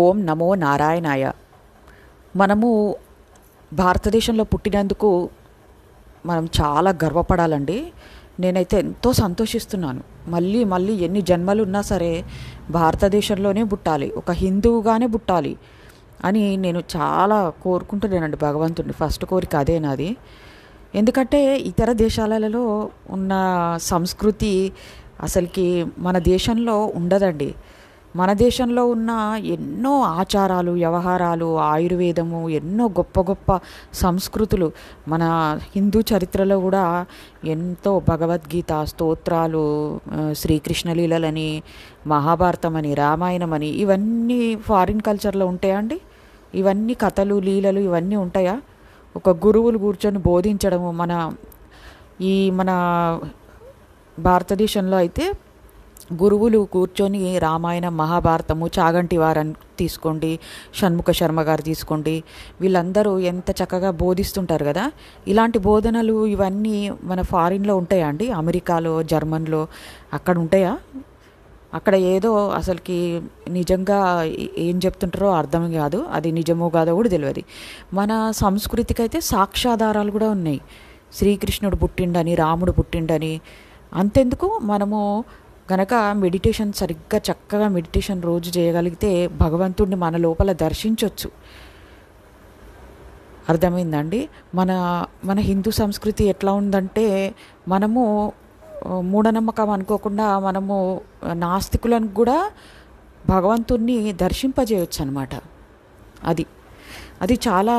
ఓం నమో నారాయణాయ మనము భారతదేశంలో పుట్టినందుకు మనం చాలా గర్వపడాలండి నేనైతే ఎంతో సంతోషిస్తున్నాను మళ్ళీ మళ్ళీ ఎన్ని జన్మలు ఉన్నా సరే భారతదేశంలోనే పుట్టాలి ఒక హిందువుగానే పుట్టాలి అని నేను చాలా కోరుకుంటున్నానండి భగవంతుడిని ఫస్ట్ కోరిక అదే నాది ఎందుకంటే ఇతర దేశాలలో ఉన్న సంస్కృతి అసలుకి మన దేశంలో ఉండదండి మన దేశంలో ఉన్న ఎన్నో ఆచారాలు వ్యవహారాలు ఆయుర్వేదము ఎన్నో గొప్ప గొప్ప సంస్కృతులు మన హిందూ చరిత్రలో కూడా ఎంతో భగవద్గీత స్తోత్రాలు శ్రీకృష్ణలీలలని మహాభారతం అని రామాయణం అని ఇవన్నీ ఫారిన్ కల్చర్లో ఉంటాయా అండి ఇవన్నీ కథలు లీలలు ఇవన్నీ ఉంటాయా ఒక గురువులు కూర్చొని బోధించడము మన ఈ మన భారతదేశంలో అయితే గురువులు కూర్చొని రామాయణం మహాభారతము చాగంటి వారని తీసుకోండి షణ్ముఖ శర్మ గారు తీసుకోండి వీళ్ళందరూ ఎంత చక్కగా బోధిస్తుంటారు కదా ఇలాంటి బోధనలు ఇవన్నీ మన ఫారిన్లో ఉంటాయా అండి అమెరికాలో జర్మన్లో అక్కడ ఉంటాయా అక్కడ ఏదో అసలుకి నిజంగా ఏం చెప్తుంటారో అర్థం కాదు అది నిజమో కాదో కూడా తెలియదు మన సంస్కృతికి అయితే సాక్ష్యాధారాలు కూడా ఉన్నాయి శ్రీకృష్ణుడు పుట్టిండని రాముడు పుట్టిండని అంతెందుకు మనము కనుక మెడిటేషన్ సరిగ్గా చక్కగా మెడిటేషన్ రోజు చేయగలిగితే భగవంతుడిని మన లోపల దర్శించవచ్చు అర్థమైందండి మన మన హిందూ సంస్కృతి ఎట్లా ఉందంటే మనము మూఢనమ్మకం అనుకోకుండా మనము నాస్తికులను కూడా భగవంతుణ్ణి దర్శింపజేయచ్చు అనమాట అది అది చాలా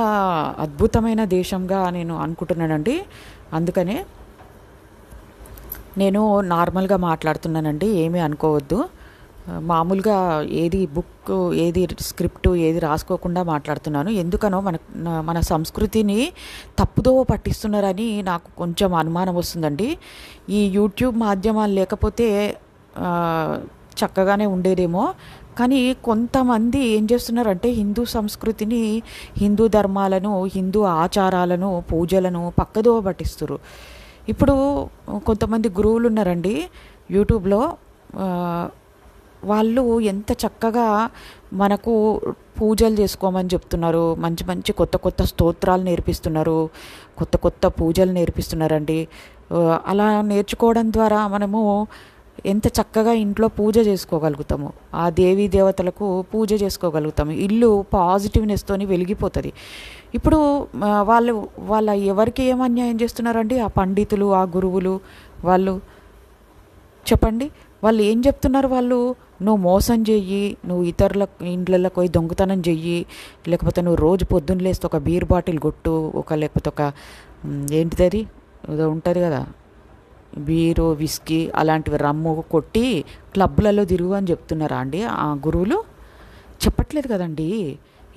అద్భుతమైన దేశంగా నేను అనుకుంటున్నానండి అందుకనే నేను నార్మల్గా మాట్లాడుతున్నానండి ఏమీ అనుకోవద్దు మామూలుగా ఏది బుక్ ఏది స్క్రిప్ట్ ఏది రాసుకోకుండా మాట్లాడుతున్నాను ఎందుకనో మన మన సంస్కృతిని తప్పుదోవ పట్టిస్తున్నారని నాకు కొంచెం అనుమానం వస్తుందండి ఈ యూట్యూబ్ మాధ్యమాలు లేకపోతే చక్కగానే ఉండేదేమో కానీ కొంతమంది ఏం చేస్తున్నారంటే హిందూ సంస్కృతిని హిందూ ధర్మాలను హిందూ ఆచారాలను పూజలను పక్కదోవ పట్టిస్తున్నారు ఇప్పుడు కొంతమంది గురువులు ఉన్నారండి యూట్యూబ్లో వాళ్ళు ఎంత చక్కగా మనకు పూజలు చేసుకోమని చెప్తున్నారు మంచి మంచి కొత్త కొత్త స్తోత్రాలు నేర్పిస్తున్నారు కొత్త కొత్త పూజలు నేర్పిస్తున్నారండి అలా నేర్చుకోవడం ద్వారా మనము ఎంత చక్కగా ఇంట్లో పూజ చేసుకోగలుగుతాము ఆ దేవీ దేవతలకు పూజ చేసుకోగలుగుతాము ఇల్లు పాజిటివ్నెస్తోని వెలిగిపోతుంది ఇప్పుడు వాళ్ళు వాళ్ళ ఎవరికి ఏం అన్యాయం చేస్తున్నారండి ఆ పండితులు ఆ గురువులు వాళ్ళు చెప్పండి వాళ్ళు ఏం చెప్తున్నారు వాళ్ళు నువ్వు మోసం చెయ్యి నువ్వు ఇతరుల ఇండ్లలో పోయి దొంగతనం చెయ్యి లేకపోతే నువ్వు రోజు పొద్దున్న లేస్తే ఒక బీర్ బాటిల్ కొట్టు ఒక లేకపోతే ఒక ఏంటిది ఉంటుంది కదా బీరు విస్కీ అలాంటివి రమ్ము కొట్టి క్లబ్లలో తిరుగు అని చెప్తున్నారా అండి ఆ గురువులు చెప్పట్లేదు కదండి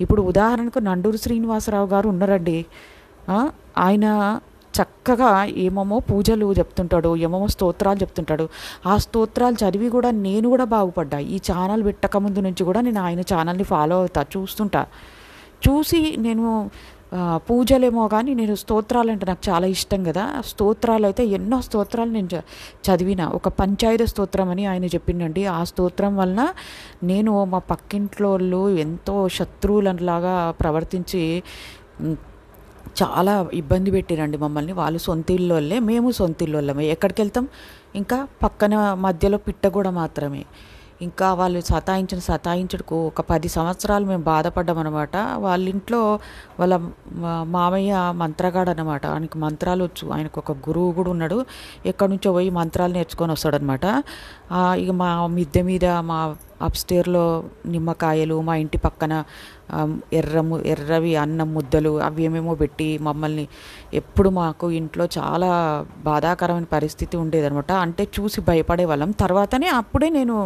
ఇప్పుడు ఉదాహరణకు నండూరు శ్రీనివాసరావు గారు ఉన్నారండి ఆయన చక్కగా ఏమేమో పూజలు చెప్తుంటాడు ఏమేమో స్తోత్రాలు చెప్తుంటాడు ఆ స్తోత్రాలు చదివి కూడా నేను కూడా బాగుపడ్డా ఈ ఛానల్ పెట్టకముందు నుంచి కూడా నేను ఆయన ఛానల్ని ఫాలో అవుతా చూస్తుంటా చూసి నేను పూజలేమో కానీ నేను స్తోత్రాలు అంటే నాకు చాలా ఇష్టం కదా స్తోత్రాలు అయితే ఎన్నో స్తోత్రాలు నేను చదివిన ఒక పంచాయత స్తోత్రం అని ఆయన చెప్పిండండి ఆ స్తోత్రం వలన నేను మా పక్కింట్లో వాళ్ళు ఎంతో శత్రువులలాగా ప్రవర్తించి చాలా ఇబ్బంది పెట్టిరండి మమ్మల్ని వాళ్ళు సొంత మేము సొంత ఎక్కడికి వెళ్తాం ఇంకా పక్కన మధ్యలో పిట్ట కూడా మాత్రమే ఇంకా వాళ్ళు సతాయించిన సతాయించడుకు ఒక పది సంవత్సరాలు మేము బాధపడ్డాం అనమాట వాళ్ళ ఇంట్లో వాళ్ళ మామయ్య మంత్రగాడు అనమాట ఆయనకు మంత్రాలు వచ్చు ఆయనకు ఒక గురువు కూడా ఉన్నాడు ఎక్కడి నుంచో పోయి మంత్రాలు నేర్చుకొని వస్తాడనమాట ఇక మా మిద్దె మీద మా అప్స్టేర్లో నిమ్మకాయలు మా ఇంటి పక్కన ఎర్రము ఎర్రవి అన్నం ముద్దలు అవి ఏమేమో పెట్టి మమ్మల్ని ఎప్పుడు మాకు ఇంట్లో చాలా బాధాకరమైన పరిస్థితి ఉండేదనమాట అంటే చూసి భయపడే వాళ్ళం తర్వాతనే అప్పుడే నేను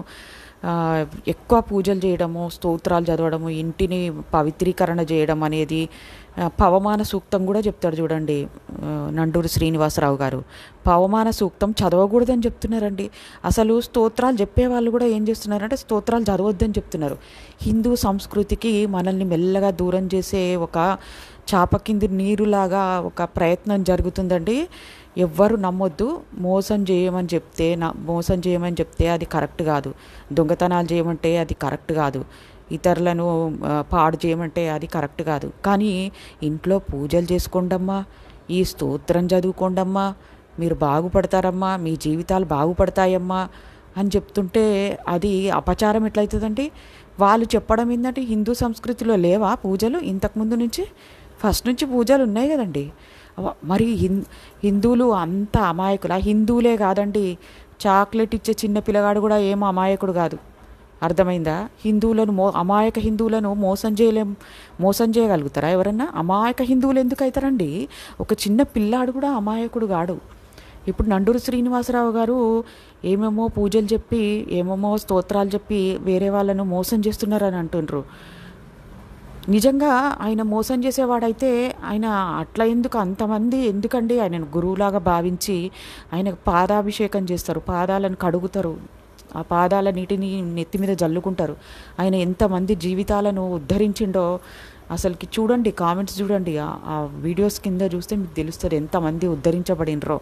ఎక్కువ పూజలు చేయడము స్తోత్రాలు చదవడము ఇంటిని పవిత్రీకరణ చేయడం అనేది పవమాన సూక్తం కూడా చెప్తాడు చూడండి నండూరు శ్రీనివాసరావు గారు పవమాన సూక్తం చదవకూడదని చెప్తున్నారండి అసలు స్తోత్రాలు చెప్పే వాళ్ళు కూడా ఏం చేస్తున్నారంటే స్తోత్రాలు చదవద్దని చెప్తున్నారు హిందూ సంస్కృతికి మనల్ని మెల్లగా దూరం చేసే ఒక చాప కింది నీరులాగా ఒక ప్రయత్నం జరుగుతుందండి ఎవ్వరు నమ్మొద్దు మోసం చేయమని చెప్తే నా మోసం చేయమని చెప్తే అది కరెక్ట్ కాదు దొంగతనాలు చేయమంటే అది కరెక్ట్ కాదు ఇతరులను పాడు చేయమంటే అది కరెక్ట్ కాదు కానీ ఇంట్లో పూజలు చేసుకోండమ్మా ఈ స్తోత్రం చదువుకోండమ్మా మీరు బాగుపడతారమ్మా మీ జీవితాలు బాగుపడతాయమ్మా అని చెప్తుంటే అది అపచారం ఎట్లయితుందండి వాళ్ళు చెప్పడం ఏంటంటే హిందూ సంస్కృతిలో లేవా పూజలు ఇంతకుముందు నుంచి ఫస్ట్ నుంచి పూజలు ఉన్నాయి కదండి మరి హిందువులు అంత అమాయకులు ఆ హిందువులే కాదండి చాక్లెట్ ఇచ్చే చిన్న పిల్లగాడు కూడా ఏం అమాయకుడు కాదు అర్థమైందా హిందువులను మో అమాయక హిందువులను మోసం చేయలేం మోసం చేయగలుగుతారా ఎవరన్నా అమాయక హిందువులు ఎందుకు అవుతారండి ఒక చిన్న పిల్లాడు కూడా అమాయకుడు కాడు ఇప్పుడు నండూరు శ్రీనివాసరావు గారు ఏమేమో పూజలు చెప్పి ఏమేమో స్తోత్రాలు చెప్పి వేరే వాళ్ళను మోసం చేస్తున్నారని అంటుండ్రు నిజంగా ఆయన మోసం చేసేవాడైతే ఆయన అట్లా ఎందుకు అంతమంది ఎందుకండి ఆయనను గురువులాగా భావించి ఆయనకు పాదాభిషేకం చేస్తారు పాదాలను కడుగుతారు ఆ పాదాల నీటిని నెత్తి మీద జల్లుకుంటారు ఆయన ఎంతమంది జీవితాలను ఉద్ధరించిండో అసలుకి చూడండి కామెంట్స్ చూడండి ఆ వీడియోస్ కింద చూస్తే మీకు తెలుస్తుంది ఎంతమంది ఉద్ధరించబడినరో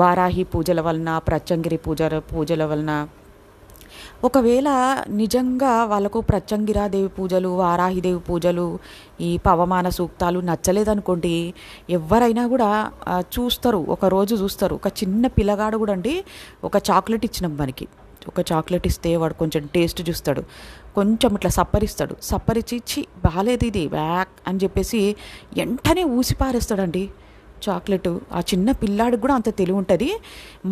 వారాహి పూజల వలన ప్రత్యంగిరి పూజ పూజల వలన ఒకవేళ నిజంగా వాళ్ళకు దేవి పూజలు వారాహిదేవి పూజలు ఈ పవమాన సూక్తాలు నచ్చలేదనుకోండి ఎవరైనా కూడా చూస్తారు ఒకరోజు చూస్తారు ఒక చిన్న పిల్లగాడు కూడా అండి ఒక చాక్లెట్ ఇచ్చినాం మనకి ఒక చాక్లెట్ ఇస్తే వాడు కొంచెం టేస్ట్ చూస్తాడు కొంచెం ఇట్లా సప్పరిస్తాడు సప్పరిచి ఇచ్చి బాగాలేదు ఇది బ్యాక్ అని చెప్పేసి వెంటనే ఊసిపారేస్తాడండి చాక్లెట్ ఆ చిన్న పిల్లాడికి కూడా అంత తెలివి ఉంటుంది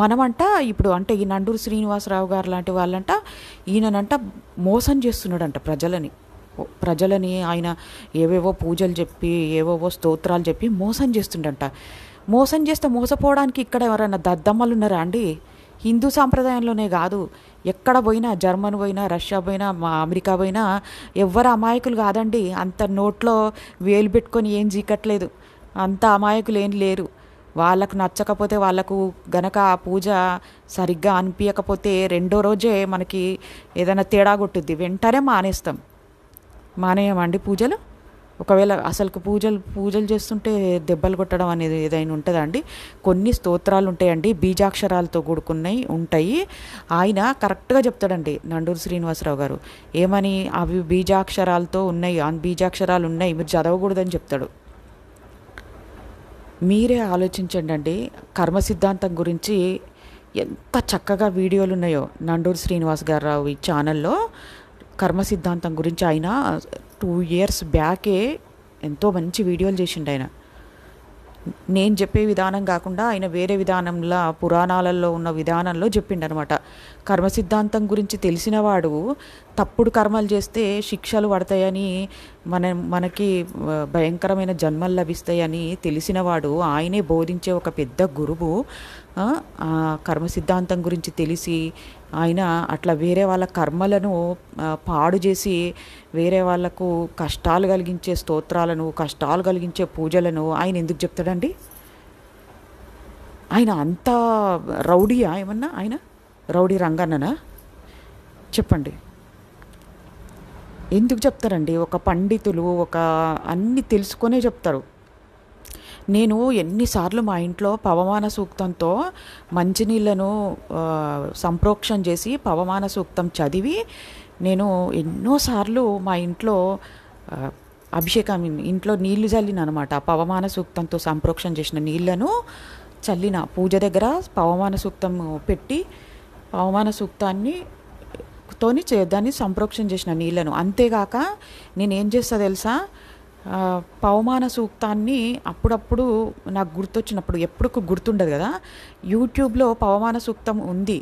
మనమంట ఇప్పుడు అంటే ఈ నండూరు శ్రీనివాసరావు గారు లాంటి వాళ్ళంట ఈయననంట మోసం చేస్తున్నాడంట ప్రజలని ప్రజలని ఆయన ఏవేవో పూజలు చెప్పి ఏవేవో స్తోత్రాలు చెప్పి మోసం చేస్తుండంట మోసం చేస్తే మోసపోవడానికి ఇక్కడ ఎవరైనా దద్దమ్మలు ఉన్నారా అండి హిందూ సాంప్రదాయంలోనే కాదు ఎక్కడ పోయినా జర్మన్ పోయినా రష్యా పోయినా మా అమెరికా పోయినా ఎవ్వరు అమాయకులు కాదండి అంత నోట్లో వేలు పెట్టుకొని ఏం జీకట్లేదు అంత అమాయకులేం లేరు వాళ్ళకు నచ్చకపోతే వాళ్ళకు గనక ఆ పూజ సరిగ్గా అనిపించకపోతే రెండో రోజే మనకి ఏదైనా తేడా కొట్టుద్ది వెంటనే మానేస్తాం మానేయమండి పూజలు ఒకవేళ అసలు పూజలు పూజలు చేస్తుంటే దెబ్బలు కొట్టడం అనేది ఏదైనా ఉంటుందా అండి కొన్ని స్తోత్రాలు ఉంటాయండి బీజాక్షరాలతో కూడుకున్నాయి ఉంటాయి ఆయన కరెక్ట్గా చెప్తాడండి నండూరు శ్రీనివాసరావు గారు ఏమని అవి బీజాక్షరాలతో ఉన్నాయి బీజాక్షరాలు ఉన్నాయి మీరు చదవకూడదని చెప్తాడు మీరే ఆలోచించండి అండి కర్మ సిద్ధాంతం గురించి ఎంత చక్కగా వీడియోలు ఉన్నాయో నండూరు శ్రీనివాస్ గారు ఈ ఛానల్లో కర్మ సిద్ధాంతం గురించి ఆయన టూ ఇయర్స్ బ్యాకే ఎంతో మంచి వీడియోలు చేసిండు ఆయన నేను చెప్పే విధానం కాకుండా ఆయన వేరే విధానంలో పురాణాలలో ఉన్న విధానంలో చెప్పిండనమాట కర్మ సిద్ధాంతం గురించి తెలిసినవాడు తప్పుడు కర్మలు చేస్తే శిక్షలు పడతాయని మన మనకి భయంకరమైన జన్మలు లభిస్తాయని తెలిసినవాడు ఆయనే బోధించే ఒక పెద్ద గురువు కర్మ సిద్ధాంతం గురించి తెలిసి ఆయన అట్లా వేరే వాళ్ళ కర్మలను పాడు చేసి వేరే వాళ్లకు కష్టాలు కలిగించే స్తోత్రాలను కష్టాలు కలిగించే పూజలను ఆయన ఎందుకు చెప్తాడండి ఆయన అంత రౌడీయా ఏమన్నా ఆయన రౌడీ రంగన్ననా చెప్పండి ఎందుకు చెప్తారండి ఒక పండితులు ఒక అన్నీ తెలుసుకొనే చెప్తారు నేను ఎన్నిసార్లు మా ఇంట్లో పవమాన సూక్తంతో మంచినీళ్ళను సంప్రోక్షణ చేసి పవమాన సూక్తం చదివి నేను ఎన్నోసార్లు మా ఇంట్లో అభిషేకం ఇంట్లో నీళ్లు చల్లిన అనమాట పవమాన సూక్తంతో సంప్రోక్షణ చేసిన నీళ్లను చల్లిన పూజ దగ్గర పవమాన సూక్తం పెట్టి పవమాన సూక్తాన్ని తోని దాన్ని సంప్రోక్షణ చేసిన నీళ్లను అంతేగాక నేనేం చేస్తా తెలుసా పవమాన సూక్తాన్ని అప్పుడప్పుడు నాకు గుర్తొచ్చినప్పుడు ఎప్పుడు గుర్తుండదు కదా యూట్యూబ్లో పవమాన సూక్తం ఉంది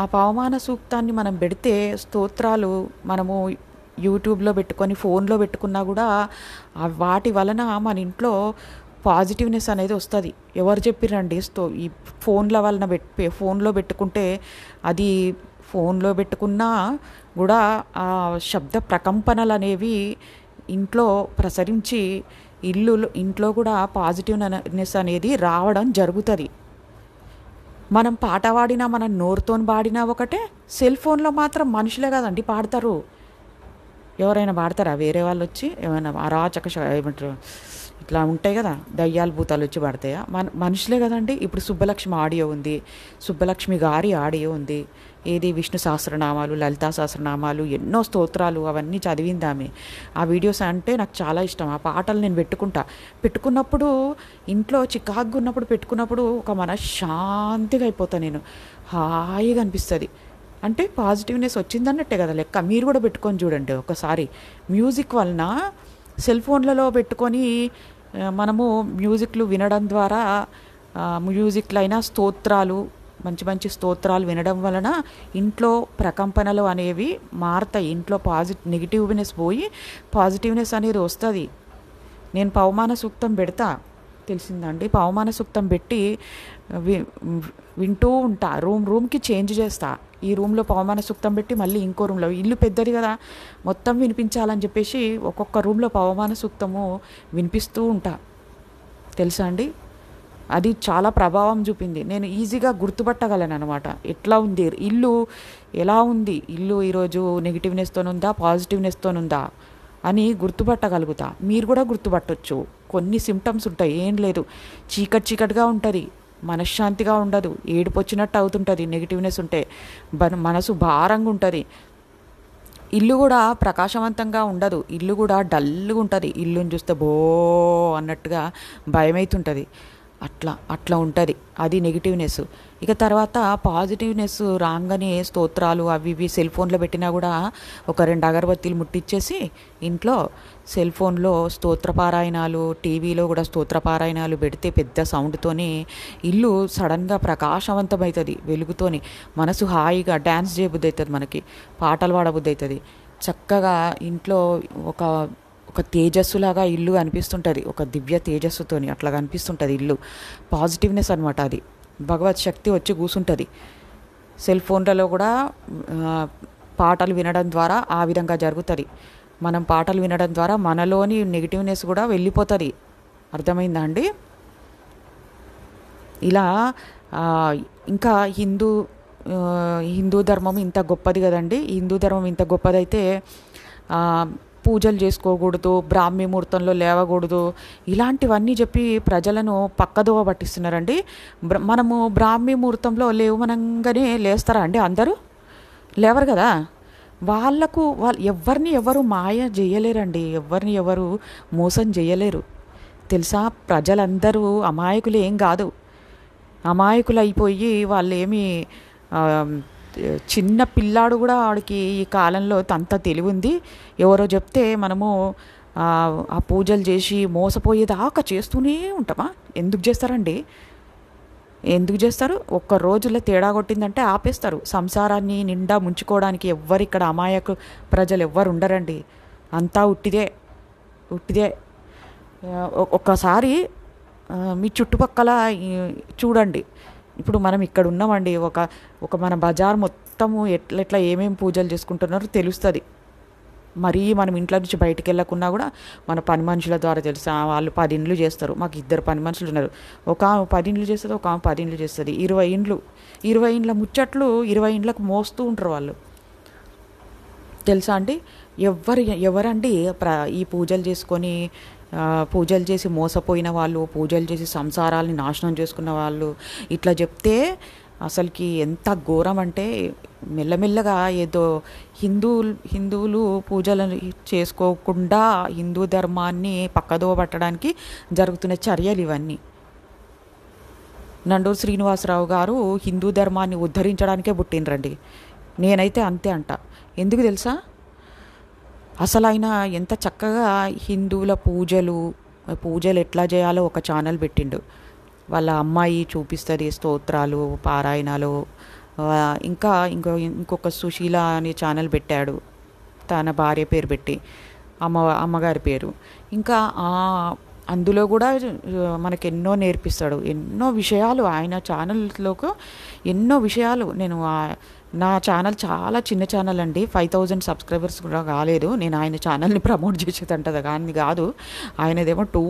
ఆ పవమాన సూక్తాన్ని మనం పెడితే స్తోత్రాలు మనము యూట్యూబ్లో పెట్టుకొని ఫోన్లో పెట్టుకున్నా కూడా వాటి వలన మన ఇంట్లో పాజిటివ్నెస్ అనేది వస్తుంది ఎవరు చెప్పిరండి స్తో ఈ ఫోన్ల వలన పెట్టి ఫోన్లో పెట్టుకుంటే అది ఫోన్లో పెట్టుకున్నా కూడా ఆ శబ్ద ప్రకంపనలు అనేవి ఇంట్లో ప్రసరించి ఇల్లు ఇంట్లో కూడా పాజిటివ్నెస్ అనేది రావడం జరుగుతుంది మనం పాట పాడినా మనం నోరుతో పాడినా ఒకటే సెల్ ఫోన్లో మాత్రం మనుషులే కదండి పాడతారు ఎవరైనా పాడతారా వేరే వాళ్ళు వచ్చి ఏమైనా అరాచక ఏమంటారు ఇట్లా ఉంటాయి కదా దయ్యాలు భూతాలు వచ్చి పడతాయా మన మనుషులే కదండి ఇప్పుడు సుబ్బలక్ష్మి ఆడియో ఉంది సుబ్బలక్ష్మి గారి ఆడియో ఉంది ఏది విష్ణు సహస్రనామాలు లలితా సహస్రనామాలు ఎన్నో స్తోత్రాలు అవన్నీ చదివిందామే ఆ వీడియోస్ అంటే నాకు చాలా ఇష్టం ఆ పాటలు నేను పెట్టుకుంటా పెట్టుకున్నప్పుడు ఇంట్లో చికాకు ఉన్నప్పుడు పెట్టుకున్నప్పుడు ఒక మనశ్శాంతిగా అయిపోతా నేను హాయిగా అనిపిస్తుంది అంటే పాజిటివ్నెస్ వచ్చిందన్నట్టే కదా లెక్క మీరు కూడా పెట్టుకొని చూడండి ఒకసారి మ్యూజిక్ వలన సెల్ ఫోన్లలో పెట్టుకొని మనము మ్యూజిక్లు వినడం ద్వారా మ్యూజిక్లైనా స్తోత్రాలు మంచి మంచి స్తోత్రాలు వినడం వలన ఇంట్లో ప్రకంపనలు అనేవి మారుతాయి ఇంట్లో పాజిట్ నెగిటివ్నెస్ పోయి పాజిటివ్నెస్ అనేది వస్తుంది నేను పవమాన సూక్తం పెడతా తెలిసిందండి పవమాన సూక్తం పెట్టి వింటూ ఉంటా రూమ్ రూమ్కి చేంజ్ చేస్తా ఈ రూమ్లో పవమాన సూక్తం పెట్టి మళ్ళీ ఇంకో రూమ్లో ఇల్లు పెద్దది కదా మొత్తం వినిపించాలని చెప్పేసి ఒక్కొక్క రూమ్లో పవమాన సూక్తము వినిపిస్తూ ఉంటా తెలుసా అండి అది చాలా ప్రభావం చూపింది నేను ఈజీగా గుర్తుపట్టగలను అనమాట ఎట్లా ఉంది ఇల్లు ఎలా ఉంది ఇల్లు ఈరోజు నెగిటివ్నెస్తోనుందా పాజిటివ్నెస్తోనుందా అని గుర్తుపట్టగలుగుతా మీరు కూడా గుర్తుపట్టవచ్చు కొన్ని సిమ్టమ్స్ ఉంటాయి ఏం లేదు చీకటి చీకటిగా ఉంటుంది మనశ్శాంతిగా ఉండదు ఏడుపు వచ్చినట్టు అవుతుంటుంది నెగిటివ్నెస్ ఉంటే మనసు భారంగా ఉంటుంది ఇల్లు కూడా ప్రకాశవంతంగా ఉండదు ఇల్లు కూడా డల్గా ఉంటుంది ఇల్లుని చూస్తే బో అన్నట్టుగా భయమవుతుంటుంది అట్లా అట్లా ఉంటుంది అది నెగిటివ్నెస్ ఇక తర్వాత పాజిటివ్నెస్ రాగానే స్తోత్రాలు అవి ఇవి సెల్ ఫోన్లో పెట్టినా కూడా ఒక రెండు అగరబత్తీలు ముట్టించేసి ఇంట్లో సెల్ ఫోన్లో స్తోత్రపారాయణాలు టీవీలో కూడా స్తోత్రపారాయణాలు పెడితే పెద్ద సౌండ్తో ఇల్లు సడన్గా ప్రకాశవంతమవుతుంది వెలుగుతోని మనసు హాయిగా డ్యాన్స్ చేయబుద్ధి అవుతుంది మనకి పాటలు పాడబుద్ధి అవుతుంది చక్కగా ఇంట్లో ఒక ఒక తేజస్సులాగా ఇల్లు అనిపిస్తుంటుంది ఒక దివ్య తేజస్సుతోని అట్లా అనిపిస్తుంటుంది ఇల్లు పాజిటివ్నెస్ అనమాట అది భగవత్ శక్తి వచ్చి కూసుంటుంది సెల్ ఫోన్లలో కూడా పాటలు వినడం ద్వారా ఆ విధంగా జరుగుతుంది మనం పాటలు వినడం ద్వారా మనలోని నెగిటివ్నెస్ కూడా వెళ్ళిపోతుంది అర్థమైందా అండి ఇలా ఇంకా హిందూ హిందూ ధర్మం ఇంత గొప్పది కదండి హిందూ ధర్మం ఇంత గొప్పదైతే పూజలు చేసుకోకూడదు బ్రాహ్మీ ముహూర్తంలో లేవకూడదు ఇలాంటివన్నీ చెప్పి ప్రజలను పక్కదోవ పట్టిస్తున్నారండి బ్ర మనము బ్రాహ్మీ ముహూర్తంలో లేవనంగానే లేస్తారా అండి అందరూ లేవరు కదా వాళ్ళకు వాళ్ళు ఎవరిని ఎవరు మాయ చేయలేరండి ఎవరిని ఎవరు మోసం చేయలేరు తెలుసా ప్రజలందరూ అమాయకులు ఏం కాదు అమాయకులు అయిపోయి వాళ్ళేమి చిన్న పిల్లాడు కూడా ఆడికి ఈ కాలంలో అంత తెలివి ఉంది ఎవరో చెప్తే మనము ఆ పూజలు చేసి మోసపోయేదాకా చేస్తూనే ఉంటామా ఎందుకు చేస్తారండి ఎందుకు చేస్తారు ఒక్క రోజులో తేడా కొట్టిందంటే ఆపేస్తారు సంసారాన్ని నిండా ముంచుకోవడానికి ఎవ్వరు ఇక్కడ అమాయకు ప్రజలు ఎవ్వరు ఉండరండి అంతా ఉట్టిదే ఉట్టిదే ఒక్కసారి మీ చుట్టుపక్కల చూడండి ఇప్పుడు మనం ఇక్కడ ఉన్నామండి ఒక ఒక మన బజార్ మొత్తము ఎట్లా ఎట్లా ఏమేమి పూజలు చేసుకుంటున్నారో తెలుస్తుంది మరీ మనం ఇంట్లో నుంచి బయటికి వెళ్ళకున్నా కూడా మన పని మనుషుల ద్వారా తెలుసా వాళ్ళు పది ఇండ్లు చేస్తారు మాకు ఇద్దరు పని మనుషులు ఉన్నారు ఒక పది ఇండ్లు చేస్తుంది ఒక ఆమె పది ఇండ్లు చేస్తుంది ఇరవై ఇండ్లు ఇరవై ఇండ్ల ముచ్చట్లు ఇరవై ఇండ్లకు మోస్తూ ఉంటారు వాళ్ళు తెలుసా అండి ఎవరు ఎవరండి ప్ర ఈ పూజలు చేసుకొని పూజలు చేసి మోసపోయిన వాళ్ళు పూజలు చేసి సంసారాలని నాశనం చేసుకున్న వాళ్ళు ఇట్లా చెప్తే అసలుకి ఎంత ఘోరం అంటే మెల్లమెల్లగా ఏదో హిందూ హిందువులు పూజలు చేసుకోకుండా హిందూ ధర్మాన్ని పక్కదో పట్టడానికి జరుగుతున్న చర్యలు ఇవన్నీ నండూరు శ్రీనివాసరావు గారు హిందూ ధర్మాన్ని ఉద్ధరించడానికే పుట్టినరండి నేనైతే అంతే అంట ఎందుకు తెలుసా అసలు ఆయన ఎంత చక్కగా హిందువుల పూజలు పూజలు ఎట్లా చేయాలో ఒక ఛానల్ పెట్టిండు వాళ్ళ అమ్మాయి చూపిస్తుంది స్తోత్రాలు పారాయణాలు ఇంకా ఇంకో ఇంకొక సుశీల అనే ఛానల్ పెట్టాడు తన భార్య పేరు పెట్టి అమ్మ అమ్మగారి పేరు ఇంకా అందులో కూడా మనకు ఎన్నో నేర్పిస్తాడు ఎన్నో విషయాలు ఆయన ఛానల్లోకి ఎన్నో విషయాలు నేను నా ఛానల్ చాలా చిన్న ఛానల్ అండి ఫైవ్ థౌజండ్ సబ్స్క్రైబర్స్ కూడా కాలేదు నేను ఆయన ఛానల్ని ప్రమోట్ అంటది కానీ కాదు ఆయనదేమో టూ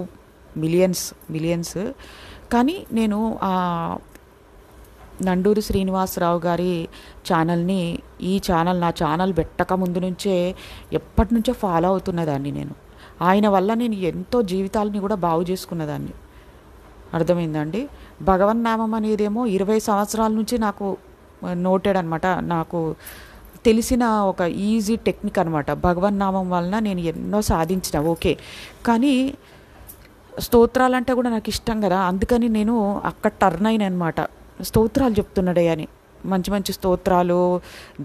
మిలియన్స్ మిలియన్స్ కానీ నేను నండూరి శ్రీనివాసరావు గారి ఛానల్ని ఈ ఛానల్ నా ఛానల్ పెట్టక ముందు నుంచే ఎప్పటి నుంచో ఫాలో అవుతున్నదాన్ని నేను ఆయన వల్ల నేను ఎంతో జీవితాలని కూడా బాగు చేసుకున్నదాన్ని అర్థమైందండి భగవన్నామం అనేదేమో ఇరవై సంవత్సరాల నుంచి నాకు నోటెడ్ అనమాట నాకు తెలిసిన ఒక ఈజీ టెక్నిక్ అనమాట భగవన్ నామం వలన నేను ఎన్నో సాధించిన ఓకే కానీ స్తోత్రాలంటే కూడా నాకు ఇష్టం కదా అందుకని నేను అక్కడ టర్న్ అయిన అనమాట స్తోత్రాలు చెప్తున్నాడే అని మంచి మంచి స్తోత్రాలు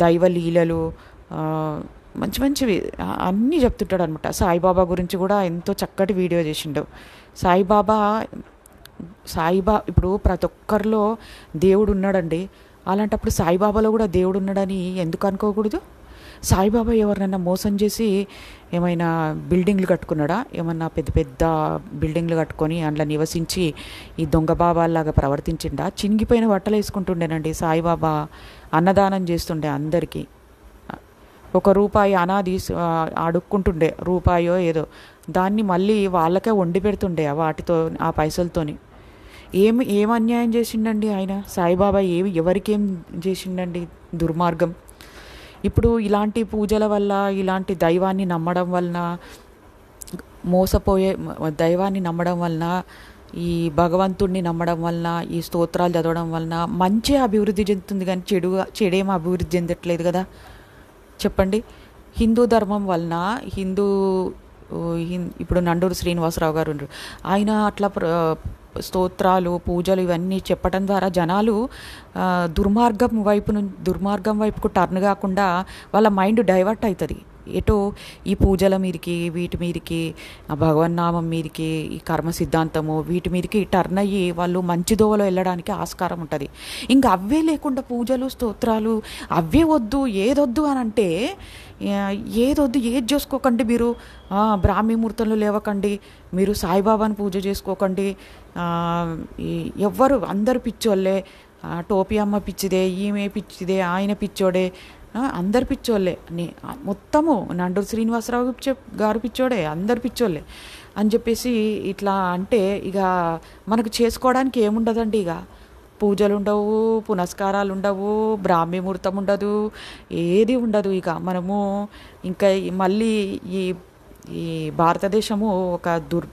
దైవలీలలు మంచి మంచివి అన్నీ చెప్తుంటాడు అనమాట సాయిబాబా గురించి కూడా ఎంతో చక్కటి వీడియో చేసిండు సాయిబాబా సాయిబా ఇప్పుడు ప్రతి ఒక్కరిలో దేవుడు ఉన్నాడండి అలాంటప్పుడు సాయిబాబాలో కూడా దేవుడు ఉన్నాడని ఎందుకు అనుకోకూడదు సాయిబాబా ఎవరినైనా మోసం చేసి ఏమైనా బిల్డింగ్లు కట్టుకున్నాడా ఏమన్నా పెద్ద పెద్ద బిల్డింగ్లు కట్టుకొని అందులో నివసించి ఈ దొంగ లాగా ప్రవర్తించిండా చినిగిపోయిన బట్టలు వేసుకుంటుండేనండి సాయిబాబా అన్నదానం చేస్తుండే అందరికీ ఒక రూపాయి అనాది అడుక్కుంటుండే రూపాయో ఏదో దాన్ని మళ్ళీ వాళ్ళకే వండి పెడుతుండే వాటితో ఆ పైసలతోని ఏమి ఏం అన్యాయం చేసిండండి ఆయన సాయిబాబా ఏమి ఎవరికేం చేసిండండి దుర్మార్గం ఇప్పుడు ఇలాంటి పూజల వల్ల ఇలాంటి దైవాన్ని నమ్మడం వలన మోసపోయే దైవాన్ని నమ్మడం వలన ఈ భగవంతుడిని నమ్మడం వలన ఈ స్తోత్రాలు చదవడం వలన మంచి అభివృద్ధి చెందుతుంది కానీ చెడు చెడేం అభివృద్ధి చెందట్లేదు కదా చెప్పండి హిందూ ధర్మం వలన హిందూ ఇప్పుడు నండూరు శ్రీనివాసరావు గారు ఆయన అట్లా స్తోత్రాలు పూజలు ఇవన్నీ చెప్పడం ద్వారా జనాలు దుర్మార్గం వైపు దుర్మార్గం వైపుకు టర్న్ కాకుండా వాళ్ళ మైండ్ డైవర్ట్ అవుతుంది ఎటో ఈ పూజల మీదకి వీటి మీదకి భగవన్నామం మీదకి ఈ కర్మ సిద్ధాంతము వీటి మీదకి టర్న్ అయ్యి వాళ్ళు మంచి దోవలో వెళ్ళడానికి ఆస్కారం ఉంటుంది ఇంకా అవే లేకుండా పూజలు స్తోత్రాలు అవే వద్దు ఏదొద్దు అని అంటే ఏదొద్దు ఏది చేసుకోకండి మీరు బ్రాహ్మీ ముహూర్తంలో లేవకండి మీరు సాయిబాబాను పూజ చేసుకోకండి ఎవ్వరు అందరు పిచ్చోళ్ళే టోపీ అమ్మ పిచ్చిదే ఈమె పిచ్చిదే ఆయన పిచ్చోడే అందరు పిచ్చోళ్ళే అని మొత్తము నండూరు శ్రీనివాసరావు గారు పిచ్చోడే అందరు పిచ్చోళ్ళే అని చెప్పేసి ఇట్లా అంటే ఇక మనకు చేసుకోవడానికి ఏముండదండి ఇక పూజలు ఉండవు పునస్కారాలు ఉండవు బ్రాహ్మీ ముహూర్తం ఉండదు ఏది ఉండదు ఇక మనము ఇంకా మళ్ళీ ఈ ఈ భారతదేశము ఒక దుర్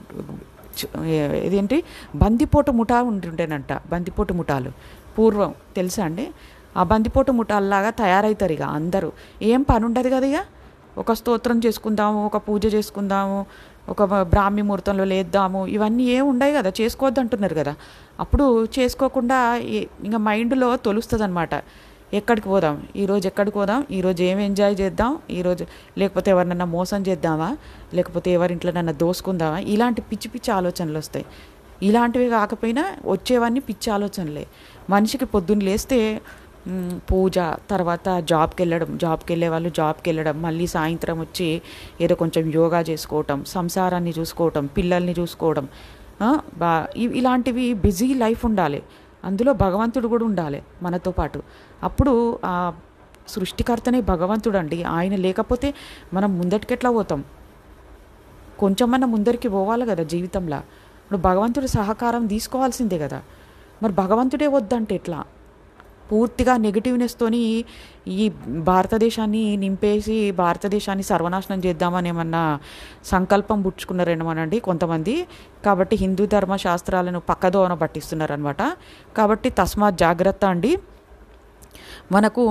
ఇదేంటి బందిపోటు ముఠా ఉంటుంటేనంట బందిపోటు ముఠాలు పూర్వం తెలుసా అండి ఆ బందిపోటు ముఠాల్లాగా తయారవుతారు ఇక అందరూ ఏం పని ఉండదు కదా ఇక ఒక స్తోత్రం చేసుకుందాము ఒక పూజ చేసుకుందాము ఒక బ్రాహ్మీ ముహూర్తంలో లేద్దాము ఇవన్నీ ఏం ఉండవు కదా చేసుకోవద్దు అంటున్నారు కదా అప్పుడు చేసుకోకుండా ఇంకా మైండ్లో తొలుస్తుంది అనమాట ఎక్కడికి పోదాం ఈరోజు ఎక్కడికి పోదాం ఈరోజు ఏం ఎంజాయ్ చేద్దాం ఈరోజు లేకపోతే ఎవరినన్నా మోసం చేద్దామా లేకపోతే ఎవరింట్లోనన్నా దోసుకుందామా ఇలాంటి పిచ్చి పిచ్చి ఆలోచనలు వస్తాయి ఇలాంటివి కాకపోయినా వచ్చేవన్నీ పిచ్చి ఆలోచనలే మనిషికి పొద్దున్న లేస్తే పూజ తర్వాత జాబ్కి వెళ్ళడం జాబ్కి వెళ్ళే వాళ్ళు జాబ్కి వెళ్ళడం మళ్ళీ సాయంత్రం వచ్చి ఏదో కొంచెం యోగా చేసుకోవటం సంసారాన్ని చూసుకోవటం పిల్లల్ని చూసుకోవడం బా ఇలాంటివి బిజీ లైఫ్ ఉండాలి అందులో భగవంతుడు కూడా ఉండాలి మనతో పాటు అప్పుడు ఆ సృష్టికర్తనే భగవంతుడు అండి ఆయన లేకపోతే మనం ముందటికెట్లా పోతాం కొంచెమన్నా ముందరికి పోవాలి కదా జీవితంలో ఇప్పుడు భగవంతుడి సహకారం తీసుకోవాల్సిందే కదా మరి భగవంతుడే వద్దంటే ఎట్లా పూర్తిగా నెగిటివ్నెస్తోని ఈ భారతదేశాన్ని నింపేసి భారతదేశాన్ని సర్వనాశనం చేద్దామనేమన్నా సంకల్పం పుచ్చుకున్నారేమోనండి కొంతమంది కాబట్టి హిందూ ధర్మ శాస్త్రాలను పక్కదోన పట్టిస్తున్నారనమాట కాబట్టి తస్మాత్ జాగ్రత్త అండి మనకు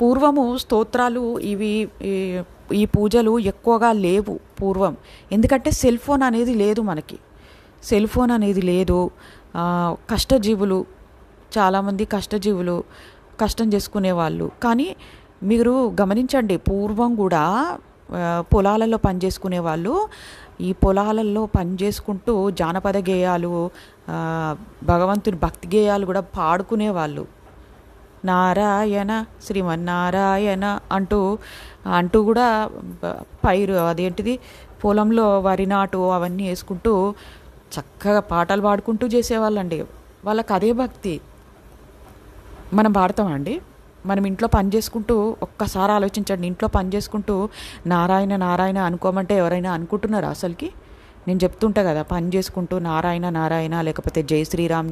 పూర్వము స్తోత్రాలు ఇవి ఈ పూజలు ఎక్కువగా లేవు పూర్వం ఎందుకంటే సెల్ ఫోన్ అనేది లేదు మనకి సెల్ ఫోన్ అనేది లేదు కష్టజీవులు చాలామంది కష్టజీవులు కష్టం చేసుకునేవాళ్ళు కానీ మీరు గమనించండి పూర్వం కూడా పొలాలలో పనిచేసుకునే వాళ్ళు ఈ పొలాలలో పనిచేసుకుంటూ జానపద గేయాలు భగవంతుని భక్తి గేయాలు కూడా పాడుకునేవాళ్ళు నారాయణ శ్రీమన్నారాయణ అంటూ అంటూ కూడా పైరు అదేంటిది పొలంలో వరి నాటు అవన్నీ వేసుకుంటూ చక్కగా పాటలు పాడుకుంటూ చేసేవాళ్ళండి వాళ్ళకి అదే భక్తి మనం వాడతామండి మనం ఇంట్లో పని చేసుకుంటూ ఒక్కసారి ఆలోచించండి ఇంట్లో పని చేసుకుంటూ నారాయణ నారాయణ అనుకోమంటే ఎవరైనా అనుకుంటున్నారా అసలుకి నేను చెప్తుంటా కదా పని చేసుకుంటూ నారాయణ నారాయణ లేకపోతే జై శ్రీరామ్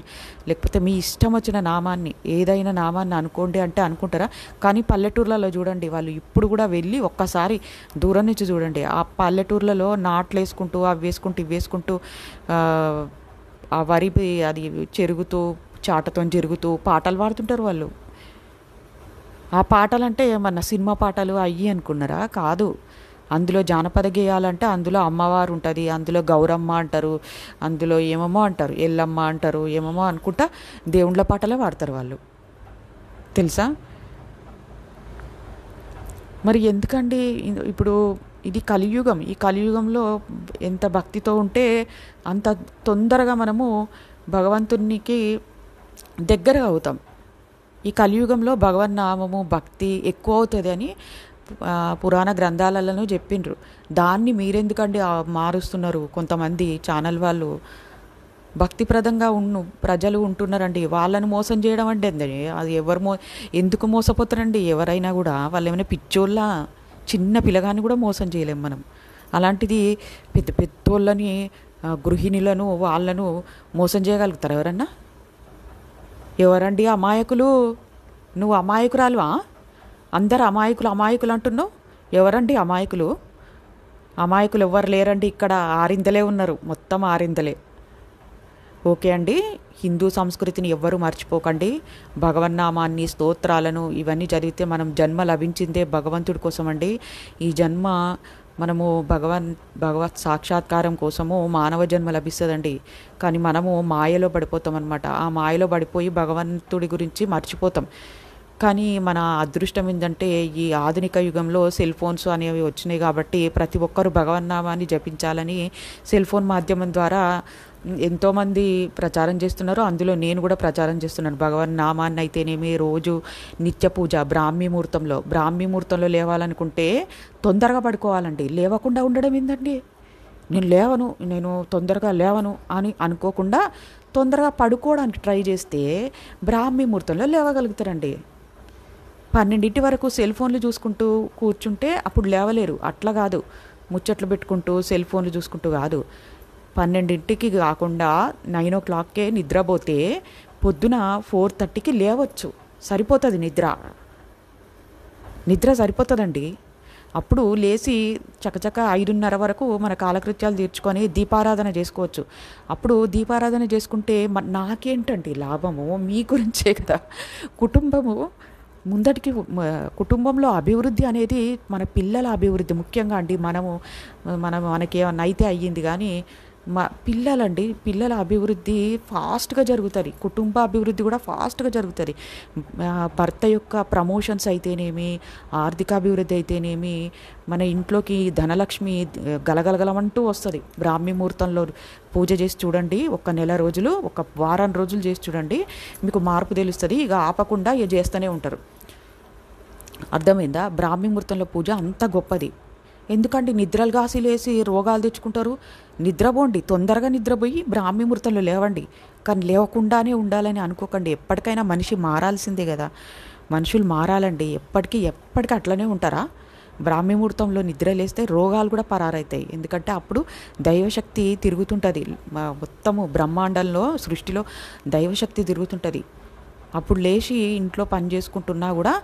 లేకపోతే మీ ఇష్టం వచ్చిన నామాన్ని ఏదైనా నామాన్ని అనుకోండి అంటే అనుకుంటారా కానీ పల్లెటూర్లలో చూడండి వాళ్ళు ఇప్పుడు కూడా వెళ్ళి ఒక్కసారి దూరం నుంచి చూడండి ఆ పల్లెటూర్లలో నాట్లు వేసుకుంటూ అవి వేసుకుంటూ ఇవి వేసుకుంటూ ఆ వరి అది చెరుగుతూ చాటతో జరుగుతూ పాటలు పాడుతుంటారు వాళ్ళు ఆ పాటలు అంటే ఏమన్నా సినిమా పాటలు అయ్యి అనుకున్నారా కాదు అందులో జానపద గేయాలంటే అందులో అమ్మవారు ఉంటుంది అందులో గౌరమ్మ అంటారు అందులో ఏమేమో అంటారు ఎల్లమ్మ అంటారు ఏమేమో అనుకుంటా దేవుళ్ళ పాటలే పాడతారు వాళ్ళు తెలుసా మరి ఎందుకండి ఇప్పుడు ఇది కలియుగం ఈ కలియుగంలో ఎంత భక్తితో ఉంటే అంత తొందరగా మనము భగవంతునికి దగ్గరగా అవుతాం ఈ కలియుగంలో భగవన్ నామము భక్తి ఎక్కువ అవుతుంది అని పురాణ గ్రంథాలలోనూ చెప్పిండ్రు దాన్ని మీరెందుకండి మారుస్తున్నారు కొంతమంది ఛానల్ వాళ్ళు భక్తిప్రదంగా ఉన్ను ప్రజలు ఉంటున్నారండి వాళ్ళని మోసం చేయడం అంటే అది ఎవరు మో ఎందుకు మోసపోతారండి ఎవరైనా కూడా వాళ్ళు ఏమైనా పిచ్చోళ్ళ చిన్న పిల్లగాని కూడా మోసం చేయలేము మనం అలాంటిది పెద్ద పెద్దోళ్ళని గృహిణులను వాళ్ళను మోసం చేయగలుగుతారు ఎవరన్నా ఎవరండి అమాయకులు నువ్వు అమాయకురాలువా అందరు అమాయకులు అమాయకులు అంటున్నావు ఎవరండి అమాయకులు అమాయకులు ఎవ్వరు లేరండి ఇక్కడ ఆరిందలే ఉన్నారు మొత్తం ఆరిందలే ఓకే అండి హిందూ సంస్కృతిని ఎవ్వరూ మర్చిపోకండి భగవన్నామాన్ని స్తోత్రాలను ఇవన్నీ చదివితే మనం జన్మ లభించిందే భగవంతుడి కోసం అండి ఈ జన్మ మనము భగవన్ భగవత్ సాక్షాత్కారం కోసము మానవ జన్మ లభిస్తుందండి కానీ మనము మాయలో పడిపోతాం అనమాట ఆ మాయలో పడిపోయి భగవంతుడి గురించి మర్చిపోతాం కానీ మన అదృష్టం ఏంటంటే ఈ ఆధునిక యుగంలో సెల్ ఫోన్స్ అనేవి వచ్చినాయి కాబట్టి ప్రతి ఒక్కరూ భగవన్నామాన్ని జపించాలని సెల్ ఫోన్ మాధ్యమం ద్వారా ఎంతోమంది ప్రచారం చేస్తున్నారు అందులో నేను కూడా ప్రచారం చేస్తున్నాను భగవాన్ నామాన్ని అయితేనేమి రోజు నిత్య పూజ బ్రాహ్మీ ముహూర్తంలో బ్రాహ్మీ ముహూర్తంలో లేవాలనుకుంటే తొందరగా పడుకోవాలండి లేవకుండా ఉండడం ఏంటండి నేను లేవను నేను తొందరగా లేవను అని అనుకోకుండా తొందరగా పడుకోవడానికి ట్రై చేస్తే బ్రాహ్మీ ముహూర్తంలో లేవగలుగుతారండి పన్నెండింటి వరకు సెల్ ఫోన్లు చూసుకుంటూ కూర్చుంటే అప్పుడు లేవలేరు అట్లా కాదు ముచ్చట్లు పెట్టుకుంటూ సెల్ ఫోన్లు చూసుకుంటూ కాదు పన్నెండింటికి కాకుండా నైన్ ఓ క్లాక్కే నిద్రపోతే పొద్దున ఫోర్ థర్టీకి లేవచ్చు సరిపోతుంది నిద్ర నిద్ర సరిపోతుందండి అప్పుడు లేచి చకచక ఐదున్నర వరకు మన కాలకృత్యాలు తీర్చుకొని దీపారాధన చేసుకోవచ్చు అప్పుడు దీపారాధన చేసుకుంటే నాకేంటండి లాభము మీ గురించే కదా కుటుంబము ముందటికి కుటుంబంలో అభివృద్ధి అనేది మన పిల్లల అభివృద్ధి ముఖ్యంగా అండి మనము మనం మనకేమైనా అయితే అయ్యింది కానీ మా పిల్లలండి పిల్లల అభివృద్ధి ఫాస్ట్గా జరుగుతుంది కుటుంబ అభివృద్ధి కూడా ఫాస్ట్గా జరుగుతుంది భర్త యొక్క ప్రమోషన్స్ అయితేనేమి ఆర్థిక అభివృద్ధి అయితేనేమి మన ఇంట్లోకి ధనలక్ష్మి గలగలగలమంటూ వస్తుంది బ్రాహ్మీ ముహూర్తంలో పూజ చేసి చూడండి ఒక నెల రోజులు ఒక వారం రోజులు చేసి చూడండి మీకు మార్పు తెలుస్తుంది ఇక ఆపకుండా ఇక చేస్తూనే ఉంటారు అర్థమైందా బ్రాహ్మీ ముహూర్తంలో పూజ అంత గొప్పది ఎందుకంటే నిద్రలు కాసి లేసి రోగాలు తెచ్చుకుంటారు నిద్రపోండి తొందరగా నిద్రపోయి బ్రాహ్మీమూర్తంలో లేవండి కానీ లేవకుండానే ఉండాలని అనుకోకండి ఎప్పటికైనా మనిషి మారాల్సిందే కదా మనుషులు మారాలండి ఎప్పటికీ ఎప్పటికీ అట్లనే ఉంటారా బ్రాహ్మీమూర్తంలో నిద్ర లేస్తే రోగాలు కూడా పరారవుతాయి ఎందుకంటే అప్పుడు దైవశక్తి తిరుగుతుంటుంది మొత్తము బ్రహ్మాండంలో సృష్టిలో దైవశక్తి తిరుగుతుంటుంది అప్పుడు లేచి ఇంట్లో పని చేసుకుంటున్నా కూడా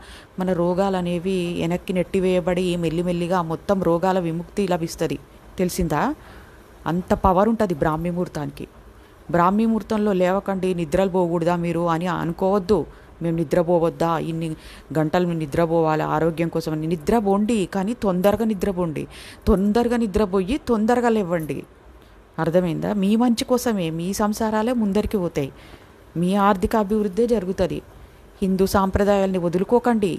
మన రోగాలు అనేవి వెనక్కి నెట్టివేయబడి మెల్లిమెల్లిగా మొత్తం రోగాల విముక్తి లభిస్తుంది తెలిసిందా అంత పవర్ ఉంటుంది బ్రాహ్మీముహూర్తానికి బ్రాహ్మీముహూర్తంలో లేవకండి నిద్రలు పోకూడదా మీరు అని అనుకోవద్దు మేము నిద్రపోవద్దా ఇన్ని గంటలు మేము నిద్రపోవాలి ఆరోగ్యం కోసం నిద్రపోండి కానీ తొందరగా నిద్రపోండి తొందరగా నిద్రపోయి తొందరగా లేవండి అర్థమైందా మీ మంచి కోసమే మీ సంసారాలే ముందరికి పోతాయి మీ ఆర్థిక అభివృద్ధే జరుగుతుంది హిందూ సాంప్రదాయాల్ని వదులుకోకండి